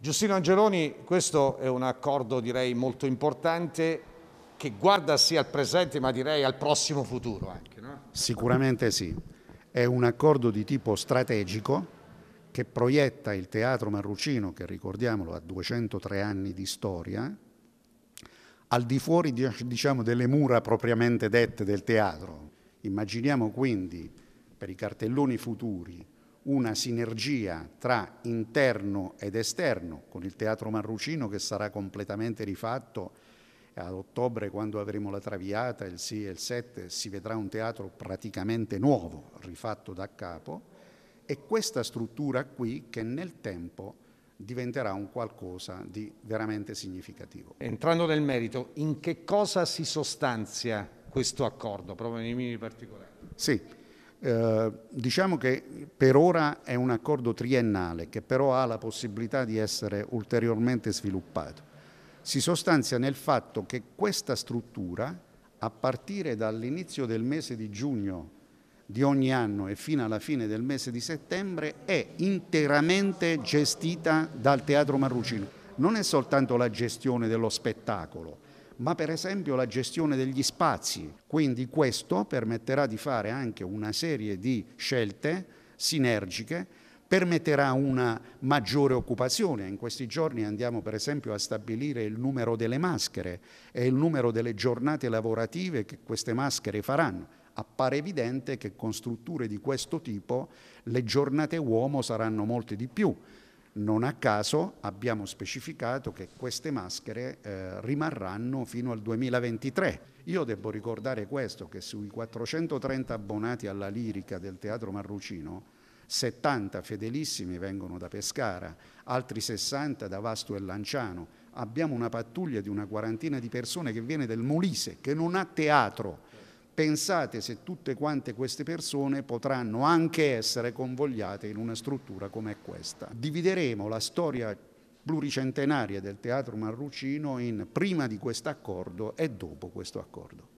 Giustino Angeloni, questo è un accordo direi molto importante che guarda sia al presente ma direi al prossimo futuro anche, no? Sicuramente sì, è un accordo di tipo strategico che proietta il teatro marrucino, che ricordiamolo ha 203 anni di storia, al di fuori diciamo, delle mura propriamente dette del teatro. Immaginiamo quindi per i cartelloni futuri una sinergia tra interno ed esterno, con il Teatro Marrucino che sarà completamente rifatto ad ottobre quando avremo la Traviata, il 6 e il 7, si vedrà un teatro praticamente nuovo, rifatto da capo, e questa struttura qui che nel tempo diventerà un qualcosa di veramente significativo. Entrando nel merito, in che cosa si sostanzia questo accordo, proprio nei minimi particolari? Sì, eh, diciamo che per ora è un accordo triennale che però ha la possibilità di essere ulteriormente sviluppato. Si sostanzia nel fatto che questa struttura, a partire dall'inizio del mese di giugno di ogni anno e fino alla fine del mese di settembre, è interamente gestita dal Teatro Marrucino. Non è soltanto la gestione dello spettacolo, ma per esempio la gestione degli spazi. Quindi questo permetterà di fare anche una serie di scelte sinergiche, permetterà una maggiore occupazione. In questi giorni andiamo per esempio a stabilire il numero delle maschere e il numero delle giornate lavorative che queste maschere faranno appare evidente che con strutture di questo tipo le giornate uomo saranno molte di più. Non a caso abbiamo specificato che queste maschere eh, rimarranno fino al 2023. Io devo ricordare questo, che sui 430 abbonati alla lirica del Teatro Marrucino, 70 fedelissimi vengono da Pescara, altri 60 da Vasto e Lanciano. Abbiamo una pattuglia di una quarantina di persone che viene del Molise, che non ha teatro Pensate se tutte quante queste persone potranno anche essere convogliate in una struttura come questa. Divideremo la storia pluricentenaria del Teatro Marrucino in prima di questo accordo e dopo questo accordo.